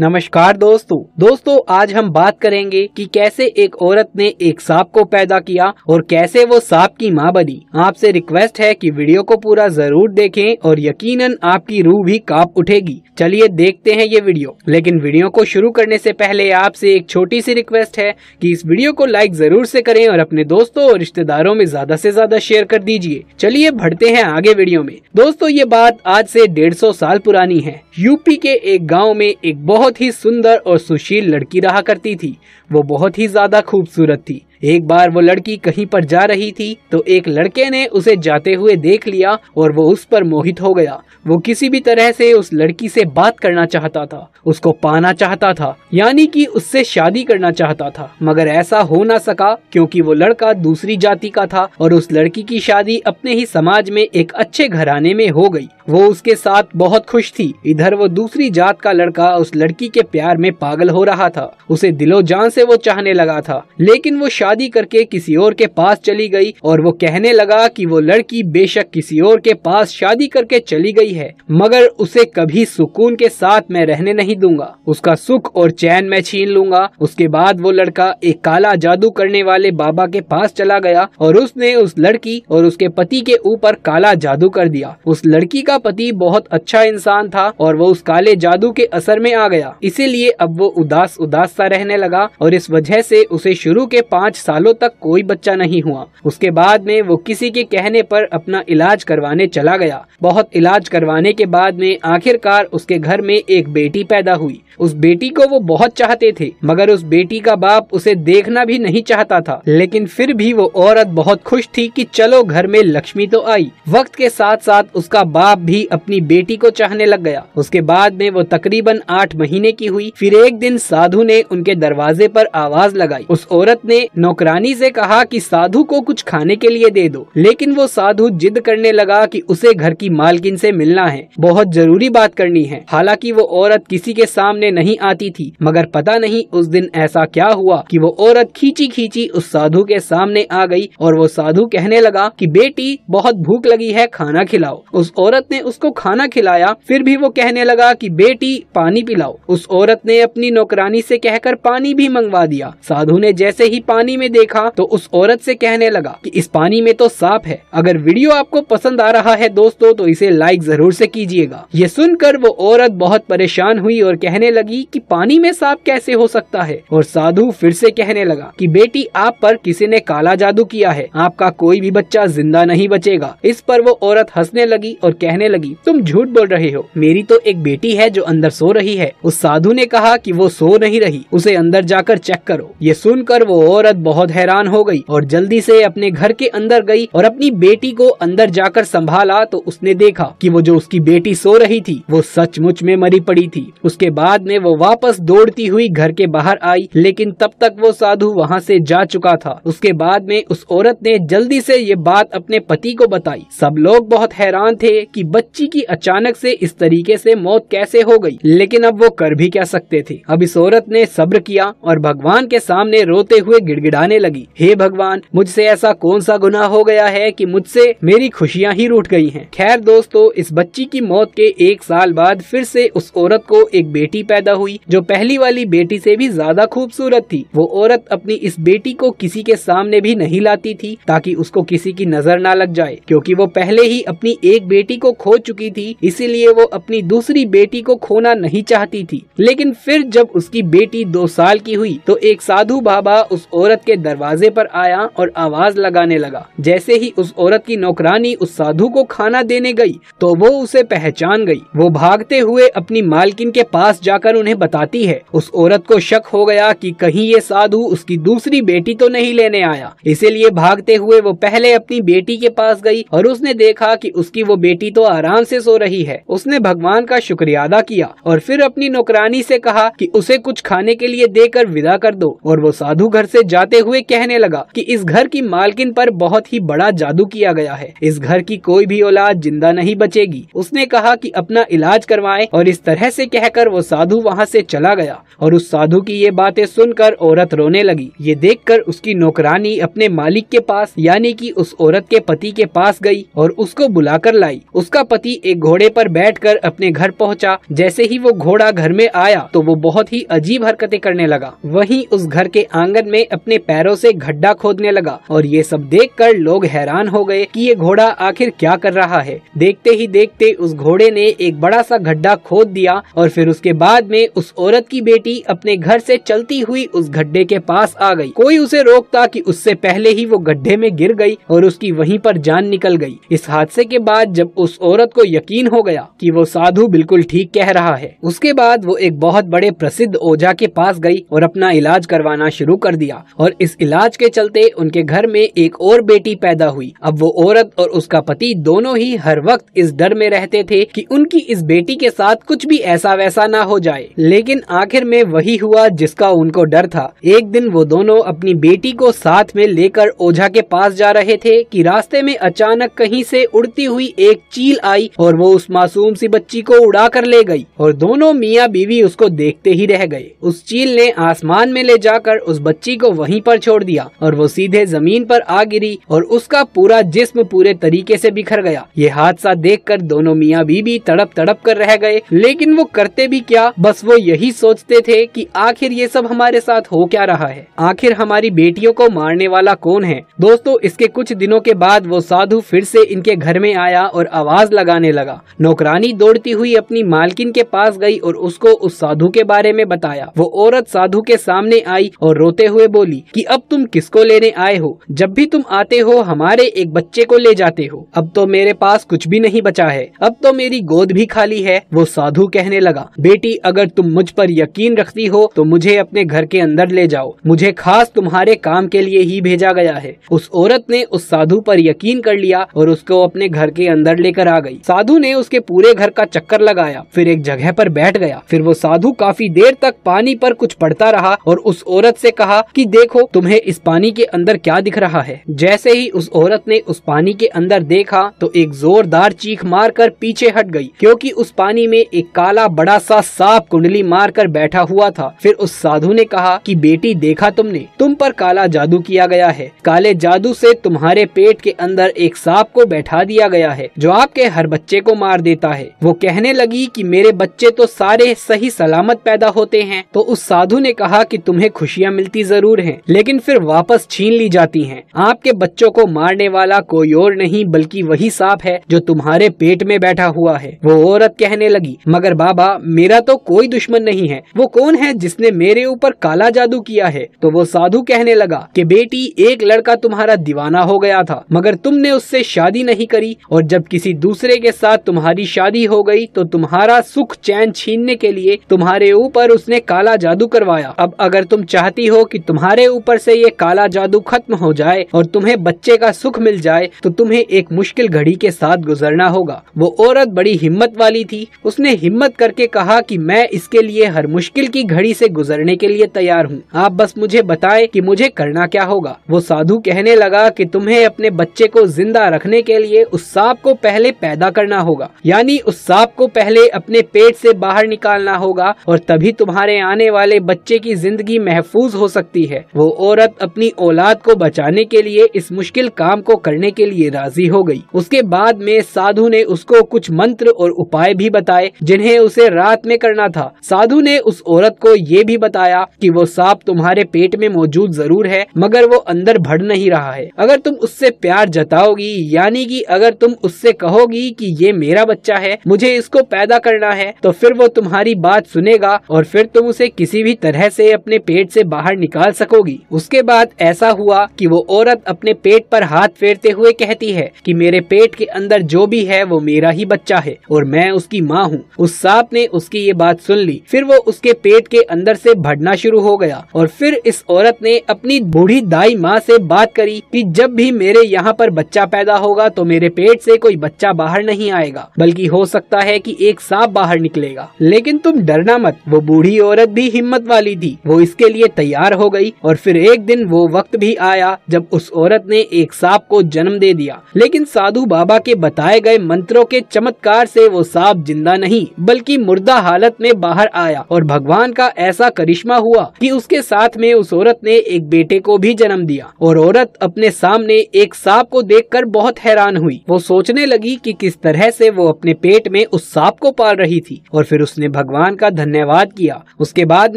नमस्कार दोस्तों दोस्तों आज हम बात करेंगे कि कैसे एक औरत ने एक सांप को पैदा किया और कैसे वो सांप की मां बनी आपसे रिक्वेस्ट है कि वीडियो को पूरा जरूर देखें और यकीनन आपकी रूह भी कांप उठेगी चलिए देखते हैं ये वीडियो लेकिन वीडियो को शुरू करने से पहले आपसे एक छोटी सी रिक्वेस्ट है कि इस वीडियो को लाइक जरूर से करें और अपने दोस्तों और रिश्तेदारों में ज्यादा से ज्यादा शेयर कर दीजिए चलिए बढ़ते हैं आगे वीडियो में दोस्तों ये बात आज से डेढ़ साल पुरानी है यूपी के एक गाँव में एक बहुत बहुत ही सुंदर और सुशील लड़की रहा करती थी वो बहुत ही ज़्यादा खूबसूरत थी एक बार वो लड़की कहीं पर जा रही थी तो एक लड़के ने उसे जाते हुए देख लिया और वो उस पर मोहित हो गया वो किसी भी तरह से उस लड़की से बात करना चाहता था उसको पाना चाहता था यानी कि उससे शादी करना चाहता था मगर ऐसा हो ना सका क्योंकि वो लड़का दूसरी जाति का था और उस लड़की की शादी अपने ही समाज में एक अच्छे घराने में हो गई वो उसके साथ बहुत खुश थी इधर वो दूसरी जात का लड़का उस लड़की के प्यार में पागल हो रहा था उसे दिलो जान से वो चाहने लगा था लेकिन वो शादी शादी करके किसी और के पास चली गई और वो कहने लगा कि वो लड़की बेशक किसी और के पास शादी करके चली गई है मगर उसे कभी सुकून के साथ मैं रहने नहीं दूंगा उसका सुख और चैन मैं छीन लूंगा उसके बाद वो लड़का एक काला जादू करने वाले बाबा के पास चला गया और उसने उस लड़की और उसके पति के ऊपर काला जादू कर दिया उस लड़की का पति बहुत अच्छा इंसान था और वो उस काले जादू के असर में आ गया इसीलिए अब वो उदास उदास सा रहने लगा और इस वजह से उसे शुरू के पाँच सालों तक कोई बच्चा नहीं हुआ उसके बाद में वो किसी के कहने पर अपना इलाज करवाने चला गया बहुत इलाज करवाने के बाद में आखिरकार उसके घर में एक बेटी पैदा हुई उस बेटी को वो बहुत चाहते थे मगर उस बेटी का बाप उसे देखना भी नहीं चाहता था लेकिन फिर भी वो औरत बहुत खुश थी कि चलो घर में लक्ष्मी तो आई वक्त के साथ साथ उसका बाप भी अपनी बेटी को चाहने लग गया उसके बाद में वो तकरीबन आठ महीने की हुई फिर एक दिन साधु ने उनके दरवाजे पर आवाज लगाई उस औरत ने नौ नौकरानी से कहा कि साधु को कुछ खाने के लिए दे दो लेकिन वो साधु जिद करने लगा कि उसे घर की मालकिन से मिलना है बहुत जरूरी बात करनी है हालांकि वो औरत किसी के सामने नहीं आती थी मगर पता नहीं उस दिन ऐसा क्या हुआ कि वो औरत खींची खींची उस साधु के सामने आ गई और वो साधु कहने लगा कि बेटी बहुत भूख लगी है खाना खिलाओ उस औरत ने उसको खाना खिलाया फिर भी वो कहने लगा कि बेटी पानी पिलाओ उस औरत ने अपनी नौकरानी से कहकर पानी भी मंगवा दिया साधु ने जैसे ही पानी में देखा तो उस औरत से कहने लगा कि इस पानी में तो सांप है अगर वीडियो आपको पसंद आ रहा है दोस्तों तो इसे लाइक जरूर से कीजिएगा ये सुनकर वो औरत बहुत परेशान हुई और कहने लगी कि पानी में सांप कैसे हो सकता है और साधु फिर से कहने लगा कि बेटी आप पर किसी ने काला जादू किया है आपका कोई भी बच्चा जिंदा नहीं बचेगा इस पर वो औरत हंसने लगी और कहने लगी तुम झूठ बोल रहे हो मेरी तो एक बेटी है जो अंदर सो रही है उस साधु ने कहा कि वो सो नहीं रही उसे अंदर जाकर चेक करो ये सुनकर वो औरत बहुत हैरान हो गई और जल्दी से अपने घर के अंदर गई और अपनी बेटी को अंदर जाकर संभाला तो उसने देखा कि वो जो उसकी बेटी सो रही थी वो सचमुच में मरी पड़ी थी उसके बाद में वो वापस दौड़ती हुई घर के बाहर आई लेकिन तब तक वो साधु वहाँ से जा चुका था उसके बाद में उस औरत ने जल्दी से ये बात अपने पति को बताई सब लोग बहुत हैरान थे कि बच्ची की अचानक से इस तरीके से मौत कैसे हो गई लेकिन अब वो कर भी क्या सकते थे अब इस औरत ने सब्र किया और भगवान के सामने रोते हुए गिड़गिड़ चिढ़ाने लगी हे भगवान मुझसे ऐसा कौन सा गुनाह हो गया है कि मुझसे मेरी खुशियाँ ही रूठ गई हैं खैर दोस्तों इस बच्ची की मौत के एक साल बाद फिर से उस औरत को एक बेटी पैदा हुई जो पहली वाली बेटी से भी ज्यादा खूबसूरत थी वो औरत अपनी इस बेटी को किसी के सामने भी नहीं लाती थी ताकि उसको किसी की नजर ना लग जाए क्योंकि वो पहले ही अपनी एक बेटी को खो चुकी थी इसीलिए वो अपनी दूसरी बेटी को खोना नहीं चाहती थी लेकिन फिर जब उसकी बेटी दो साल की हुई तो एक साधु बाबा उस औरत औरत के दरवाजे पर आया और आवाज लगाने लगा जैसे ही उस औरत की नौकरानी उस साधु को खाना देने गई तो वो उसे पहचान गई वो भागते हुए अपनी मालकिन के पास जाकर उन्हें बताती है उस औरत को शक हो गया कि कहीं ये साधु उसकी दूसरी बेटी तो नहीं लेने आया इसीलिए भागते हुए वो पहले अपनी बेटी के पास गई और उसने देखा कि उसकी वो बेटी तो आराम से सो रही है उसने भगवान का शुक्रिया अदा किया और फिर अपनी नौकरानी से कहा कि उसे कुछ खाने के लिए देकर विदा कर दो और वो साधु घर से जाते करते हुए कहने लगा कि इस घर की मालकिन पर बहुत ही बड़ा जादू किया गया है इस घर की कोई भी औलाद जिंदा नहीं बचेगी उसने कहा कि अपना इलाज करवाएं और इस तरह से कहकर वो साधु वहाँ से चला गया और उस साधु की ये बातें सुनकर औरत रोने लगी ये कर उसकी नौकरानी अपने मालिक के पास यानी की उस औरत के पति के पास गयी और उसको बुलाकर लाई उसका पति एक घोड़े पर बैठकर अपने घर पहुंचा जैसे ही वो घोड़ा घर में आया तो वो बहुत ही अजीब हरकतें करने लगा वहीं उस घर के आंगन में अपने पैरों से गड्ढा खोदने लगा और ये सब देखकर लोग हैरान हो गए कि ये घोड़ा आखिर क्या कर रहा है देखते ही देखते उस घोड़े ने एक बड़ा सा गड्ढा खोद दिया और फिर उसके बाद में उस औरत की बेटी अपने घर से चलती हुई उस गड्ढे के पास आ गई कोई उसे रोकता कि उससे पहले ही वो गड्ढे में गिर गई और उसकी वहीं पर जान निकल गई इस हादसे के बाद जब उस औरत को यकीन हो गया कि वो साधु बिल्कुल ठीक कह रहा है उसके बाद वो एक बहुत बड़े प्रसिद्ध ओझा के पास गई और अपना इलाज करवाना शुरू कर दिया और और इस इलाज के चलते उनके घर में एक और बेटी पैदा हुई अब वो औरत और उसका पति दोनों ही हर वक्त इस डर में रहते थे कि उनकी इस बेटी के साथ कुछ भी ऐसा वैसा ना हो जाए लेकिन आखिर में वही हुआ जिसका उनको डर था एक दिन वो दोनों अपनी बेटी को साथ में लेकर ओझा के पास जा रहे थे कि रास्ते में अचानक कहीं से उड़ती हुई एक चील आई और वो उस मासूम सी बच्ची को उड़ा कर ले गई और दोनों मियाँ बीवी उसको देखते ही रह गए उस चील ने आसमान में ले जाकर उस बच्ची को वही पर छोड़ दिया और वो सीधे जमीन पर आ गिरी और उसका पूरा जिस्म पूरे तरीके से बिखर गया ये हादसा देखकर दोनों मियाँ बीबी तड़प तड़प कर रह गए लेकिन वो करते भी क्या बस वो यही सोचते थे कि आखिर ये सब हमारे साथ हो क्या रहा है आखिर हमारी बेटियों को मारने वाला कौन है दोस्तों इसके कुछ दिनों के बाद वो साधु फिर से इनके घर में आया और आवाज लगाने लगा नौकरानी दौड़ती हुई अपनी मालकिन के पास गई और उसको उस साधु के बारे में बताया वो औरत साधु के सामने आई और रोते हुए बोली कि अब तुम किसको लेने आए हो जब भी तुम आते हो हमारे एक बच्चे को ले जाते हो अब तो मेरे पास कुछ भी नहीं बचा है अब तो मेरी गोद भी खाली है वो साधु कहने लगा बेटी अगर तुम मुझ पर यकीन रखती हो तो मुझे अपने घर के अंदर ले जाओ मुझे खास तुम्हारे काम के लिए ही भेजा गया है उस औरत ने उस साधु पर यकीन कर लिया और उसको अपने घर के अंदर लेकर आ गई साधु ने उसके पूरे घर का चक्कर लगाया फिर एक जगह पर बैठ गया फिर वो साधु काफी देर तक पानी पर कुछ पड़ता रहा और उस औरत से कहा कि देखो देखो तुम्हें इस पानी के अंदर क्या दिख रहा है जैसे ही उस औरत ने उस पानी के अंदर देखा तो एक जोरदार चीख मार कर पीछे हट गई क्योंकि उस पानी में एक काला बड़ा सा सांप कुंडली मार कर बैठा हुआ था फिर उस साधु ने कहा कि बेटी देखा तुमने तुम पर काला जादू किया गया है काले जादू से तुम्हारे पेट के अंदर एक सांप को बैठा दिया गया है जो आपके हर बच्चे को मार देता है वो कहने लगी कि मेरे बच्चे तो सारे सही सलामत पैदा होते हैं तो उस साधु ने कहा कि तुम्हें खुशियाँ मिलती जरूर हैं लेकिन फिर वापस छीन ली जाती हैं। आपके बच्चों को मारने वाला कोई और नहीं बल्कि वही सांप है जो तुम्हारे पेट में बैठा हुआ है वो औरत कहने लगी मगर बाबा मेरा तो कोई दुश्मन नहीं है वो कौन है जिसने मेरे ऊपर काला जादू किया है तो वो साधु कहने लगा की बेटी एक लड़का तुम्हारा दीवाना हो गया था मगर तुमने उससे शादी नहीं करी और जब किसी दूसरे के साथ तुम्हारी शादी हो गई तो तुम्हारा सुख चैन छीनने के लिए तुम्हारे ऊपर उसने काला जादू करवाया अब अगर तुम चाहती हो कि तुम्हारे ऊपर से ये काला जादू खत्म हो जाए और तुम्हें बच्चे का सुख मिल जाए तो तुम्हें एक मुश्किल घड़ी के साथ गुजरना होगा वो औरत बड़ी हिम्मत वाली थी उसने हिम्मत करके कहा कि मैं इसके लिए हर मुश्किल की घड़ी से गुजरने के लिए तैयार हूँ आप बस मुझे बताएं कि मुझे करना क्या होगा वो साधु कहने लगा कि तुम्हें अपने बच्चे को जिंदा रखने के लिए उस सांप को पहले पैदा करना होगा यानी उस सांप को पहले अपने पेट से बाहर निकालना होगा और तभी तुम्हारे आने वाले बच्चे की जिंदगी महफूज हो सकती है वो वो औरत अपनी औलाद को बचाने के लिए इस मुश्किल काम को करने के लिए राजी हो गई उसके बाद में साधु ने उसको कुछ मंत्र और उपाय भी बताए जिन्हें उसे रात में करना था साधु ने उस औरत को ये भी बताया कि वो सांप तुम्हारे पेट में मौजूद जरूर है मगर वो अंदर भड़ नहीं रहा है अगर तुम उससे प्यार जताओगी यानी कि अगर तुम उससे कहोगी कि ये मेरा बच्चा है मुझे इसको पैदा करना है तो फिर वो तुम्हारी बात सुनेगा और फिर तुम उसे किसी भी तरह से अपने पेट से बाहर निकाल सकोगी हुई उसके बाद ऐसा हुआ कि वो औरत अपने पेट पर हाथ फेरते हुए कहती है कि मेरे पेट के अंदर जो भी है वो मेरा ही बच्चा है और मैं उसकी माँ हूँ उस सांप ने उसकी ये बात सुन ली फिर वो उसके पेट के अंदर से भरना शुरू हो गया और फिर इस औरत ने अपनी बूढ़ी दाई माँ से बात करी कि जब भी मेरे यहाँ पर बच्चा पैदा होगा तो मेरे पेट से कोई बच्चा बाहर नहीं आएगा बल्कि हो सकता है कि एक सांप बाहर निकलेगा लेकिन तुम डरना मत वो बूढ़ी औरत भी हिम्मत वाली थी वो इसके लिए तैयार हो गई और फिर एक दिन वो वक्त भी आया जब उस औरत ने एक सांप को जन्म दे दिया लेकिन साधु बाबा के बताए गए मंत्रों के चमत्कार से वो सांप जिंदा नहीं बल्कि मुर्दा हालत में बाहर आया और भगवान का ऐसा करिश्मा हुआ कि उसके साथ में उस औरत ने एक बेटे को भी जन्म दिया और औरत अपने सामने एक सांप को कर बहुत हैरान हुई वो सोचने लगी कि किस तरह से वो अपने पेट में उस सांप को पाल रही थी और फिर उसने भगवान का धन्यवाद किया उसके बाद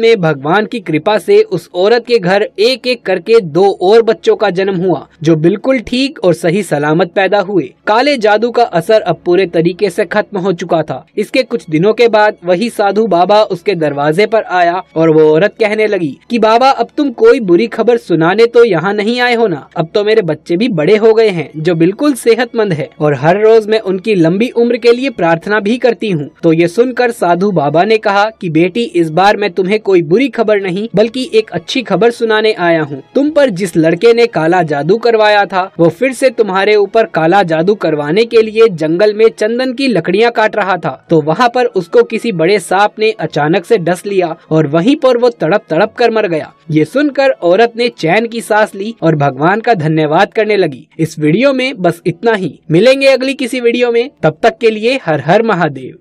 में भगवान की कृपा से उस औरत के घर एक एक करके दो और बच्चों का जन्म हुआ जो बिल्कुल ठीक और सही सलामत पैदा हुए काले जादू का असर अब पूरे तरीके से खत्म हो चुका था इसके कुछ दिनों के बाद वही साधु बाबा उसके दरवाजे पर आया और वो औरत कहने लगी कि बाबा अब तुम कोई बुरी खबर सुनाने तो यहाँ नहीं आए हो ना अब तो मेरे बच्चे भी बड़े हो गए हैं जो बिल्कुल सेहतमंद है और हर रोज मैं उनकी लंबी उम्र के लिए प्रार्थना भी करती हूँ तो ये सुनकर साधु बाबा ने कहा कि बेटी इस बार मैं तुम्हें कोई बुरी खबर नहीं बल्कि एक अच्छी खबर सुनाने करवाने आया हूँ तुम पर जिस लड़के ने काला जादू करवाया था वो फिर से तुम्हारे ऊपर काला जादू करवाने के लिए जंगल में चंदन की लकड़ियाँ काट रहा था तो वहाँ पर उसको किसी बड़े सांप ने अचानक से डस लिया और वहीं पर वो तड़प तड़प कर मर गया ये सुनकर औरत ने चैन की सांस ली और भगवान का धन्यवाद करने लगी इस वीडियो में बस इतना ही मिलेंगे अगली किसी वीडियो में तब तक के लिए हर हर महादेव